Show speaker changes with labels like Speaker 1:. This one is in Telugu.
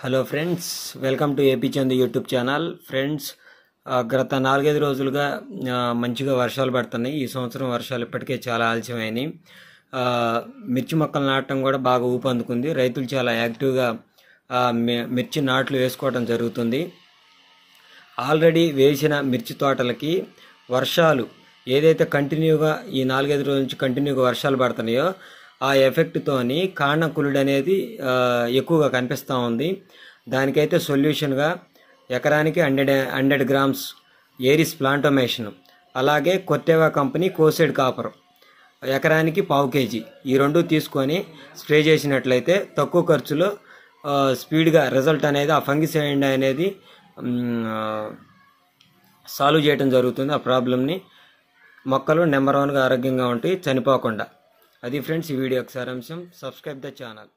Speaker 1: hello friends welcome to AP Chand YouTube channel friends గత నాలుగైదు రోజులుగా మంచిగా వర్షాలు పడుతున్నాయి ఈ సంవత్సరం వర్షాలు ఇప్పటికే చాలా ఆలస్యమైనవి మిర్చి మొక్కలు నాటడం కూడా బాగా ఊపందుకుంది రైతులు చాలా యాక్టివ్గా మిర్చి నాట్లు వేసుకోవడం జరుగుతుంది ఆల్రెడీ వేసిన మిర్చి తోటలకి వర్షాలు ఏదైతే కంటిన్యూగా ఈ నాలుగైదు రోజుల నుంచి కంటిన్యూగా వర్షాలు పడుతున్నాయో ఆ ఎఫెక్ట్తోని కాణకులుడు అనేది ఎక్కువగా కనిపిస్తూ ఉంది దానికైతే సొల్యూషన్గా ఎకరానికి హండ్రెడ్ హండ్రెడ్ గ్రామ్స్ ఏరిస్ ప్లాంటోమేషన్ అలాగే కొత్తేవా కంపెనీ కోసెడ్ కాపర్ ఎకరానికి పావు కేజీ ఈ రెండు తీసుకొని స్ప్రే చేసినట్లయితే తక్కువ ఖర్చులో స్పీడ్గా రిజల్ట్ అనేది ఆ ఫంగిసైడ్ అనేది సాల్వ్ చేయడం జరుగుతుంది ఆ ప్రాబ్లమ్ని మొక్కలు నెంబర్ వన్గా ఆరోగ్యంగా ఉంటాయి చనిపోకుండా అది ఫ్రెండ్స్ ఈ వీడియోకి సారాంశం సబ్స్క్రైబ్ ద ఛానల్